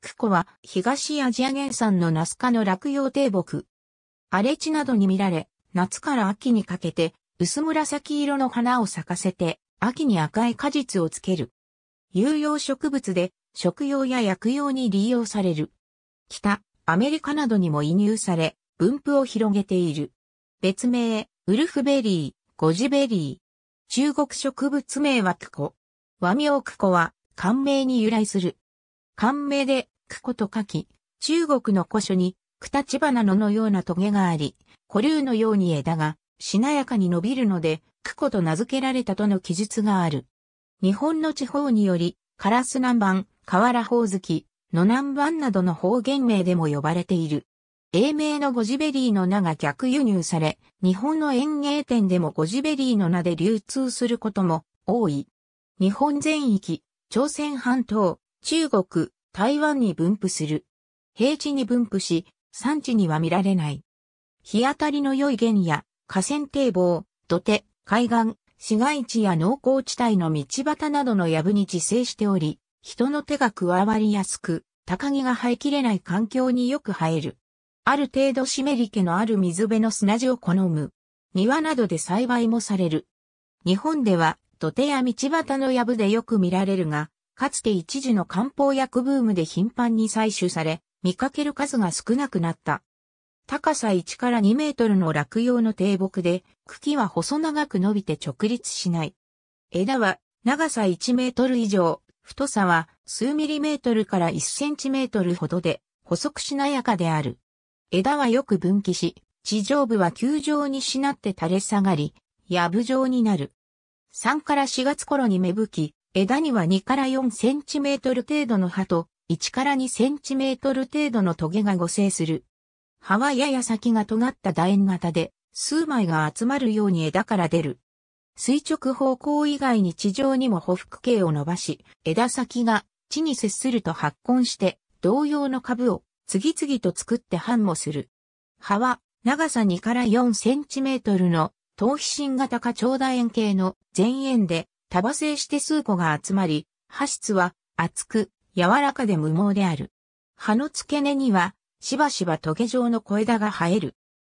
クコは東アジア原産のナス科の落葉低木。荒れ地などに見られ、夏から秋にかけて薄紫色の花を咲かせて、秋に赤い果実をつける。有用植物で食用や薬用に利用される。北、アメリカなどにも移入され、分布を広げている。別名、ウルフベリー、ゴジベリー。中国植物名はクコ。和名クコは、漢名に由来する。漢名でくこと書き、中国の古書に、くたち花ののようなトゲがあり、古竜のように枝が、しなやかに伸びるので、くこと名付けられたとの記述がある。日本の地方により、カラス南蛮、河原宝月、野南蛮などの方言名でも呼ばれている。英名のゴジベリーの名が逆輸入され、日本の園芸店でもゴジベリーの名で流通することも多い。日本全域、朝鮮半島、中国、台湾に分布する。平地に分布し、山地には見られない。日当たりの良い原野、河川堤防、土手、海岸、市街地や農耕地帯の道端などの藪に自生しており、人の手が加わりやすく、高木が生えきれない環境によく生える。ある程度湿り気のある水辺の砂地を好む。庭などで栽培もされる。日本では土手や道端の藪でよく見られるが、かつて一時の漢方薬ブームで頻繁に採取され、見かける数が少なくなった。高さ1から2メートルの落葉の低木で、茎は細長く伸びて直立しない。枝は長さ1メートル以上、太さは数ミリメートルから1センチメートルほどで、細くしなやかである。枝はよく分岐し、地上部は球状にしなって垂れ下がり、やぶ状になる。3から4月頃に芽吹き、枝には2から4センチメートル程度の葉と、1から2センチメートル程度のトゲが互生する。葉はやや先が尖った楕円型で、数枚が集まるように枝から出る。垂直方向以外に地上にも匍匐形を伸ばし、枝先が地に接すると発根して、同様の株を次々と作って繁茂する。葉は長さ2から4センチメートルの頭皮芯型か長楕円形の前円で多馬性して数個が集まり、葉質は厚く、柔らかで無毛である。葉の付け根には、しばしばトゲ状の小枝が生える。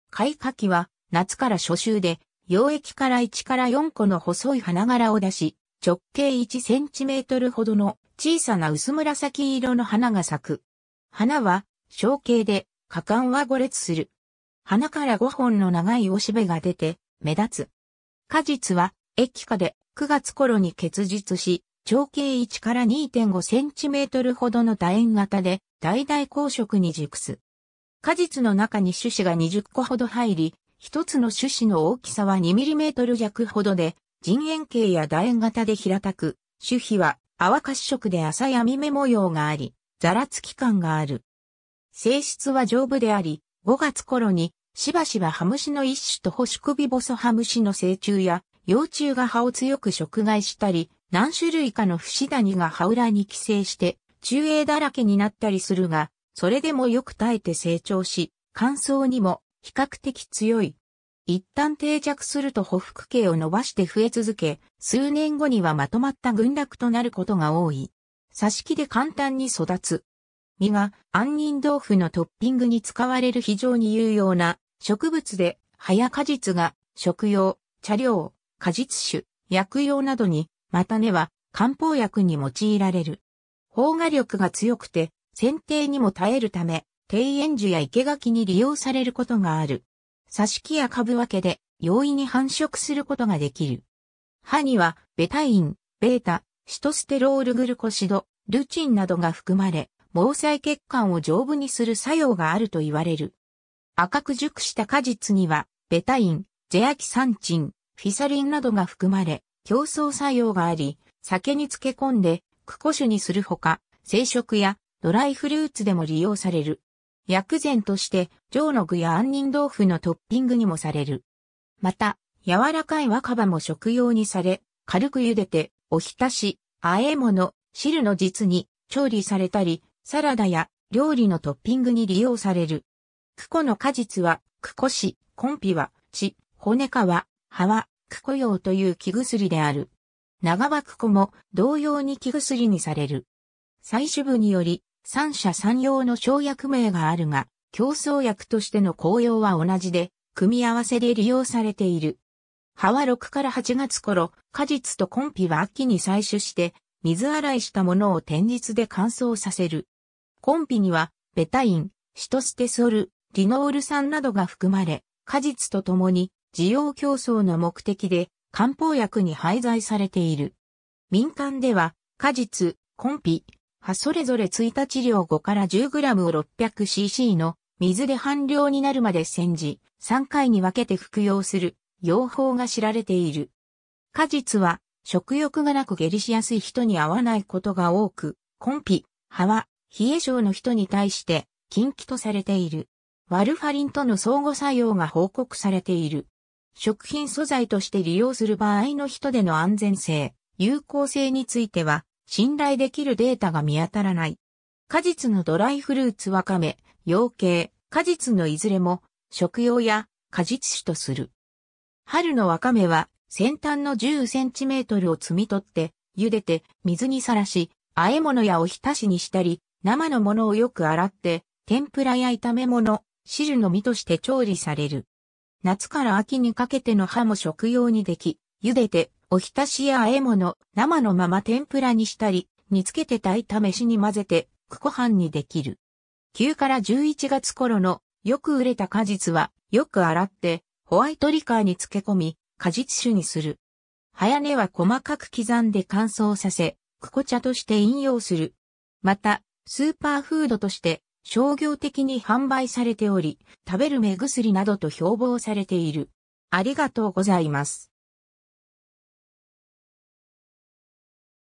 開花期は、夏から初秋で、溶液から1から4個の細い花柄を出し、直径1センチメートルほどの小さな薄紫色の花が咲く。花は、小径で、果敢は五列する。花から5本の長いおしべが出て、目立つ。果実は、液化で9月頃に結実し、長径1から2.5センチメートルほどの楕円型で、大々光色に熟す。果実の中に種子が20個ほど入り、一つの種子の大きさは2ミリメートル弱ほどで、人円形や楕円型で平たく、種皮は淡褐色で浅い網目模様があり、ざらつき感がある。性質は丈夫であり、5月頃にしばしばハムシの一種と星首細ハムシの成虫や幼虫が葉を強く食害したり、何種類かのフ谷が葉裏に寄生して、中栄だらけになったりするが、それでもよく耐えて成長し、乾燥にも比較的強い。一旦定着すると補幅系を伸ばして増え続け、数年後にはまとまった群落となることが多い。挿し木で簡単に育つ。実が杏仁豆腐のトッピングに使われる非常に有用な植物で、葉や果実が食用、茶料、果実酒、薬用などに、また根は漢方薬に用いられる。放火力が強くて、剪定にも耐えるため、庭園樹や生垣に利用されることがある。挿し木や株分けで容易に繁殖することができる。歯には、ベタイン、ベータ、シトステロールグルコシド、ルチンなどが含まれ、毛細血管を丈夫にする作用があると言われる。赤く熟した果実には、ベタイン、ゼアキサンチン、フィサリンなどが含まれ、競争作用があり、酒に漬け込んで、クコ酒にするほか、生食やドライフルーツでも利用される。薬膳として、上の具や杏仁豆腐のトッピングにもされる。また、柔らかい若葉も食用にされ、軽く茹でて、おひたし、和え物、汁の実に調理されたり、サラダや料理のトッピングに利用される。クコの果実は、クコシ、コンピは、血、骨皮、葉は、クコ用という木薬である。長葉クコも同様に木薬にされる。採取部により、三者三様の小薬名があるが、競争薬としての効用は同じで、組み合わせで利用されている。葉は6から8月頃、果実とコンピは秋に採取して、水洗いしたものを天日で乾燥させる。コンピには、ベタイン、シトステソル、リノール酸などが含まれ、果実と共に需要競争の目的で漢方薬に廃材されている。民間では、果実、コンピ、葉それぞれ1日量5から 10g を 600cc の水で半量になるまで煎じ、3回に分けて服用する用法が知られている。果実は食欲がなく下痢しやすい人に合わないことが多く、コンピ、葉は冷え症の人に対して禁忌とされている。ワルファリンとの相互作用が報告されている。食品素材として利用する場合の人での安全性、有効性については、信頼できるデータが見当たらない。果実のドライフルーツわかめ、養鶏、果実のいずれも、食用や果実種とする。春のわかめは、先端の10センチメートルを摘み取って、茹でて、水にさらし、和え物やおひたしにしたり、生のものをよく洗って、天ぷらや炒め物、汁の実として調理される。夏から秋にかけての葉も食用にでき、茹でて、おひたしや和え物、生のまま天ぷらにしたり、煮つけて炊いた飯に混ぜて、クコ飯にできる。9から11月頃のよく売れた果実はよく洗ってホワイトリカーに漬け込み果実酒にする。早根は細かく刻んで乾燥させ、クコ茶として飲用する。また、スーパーフードとして商業的に販売されており、食べる目薬などと標榜されている。ありがとうございます。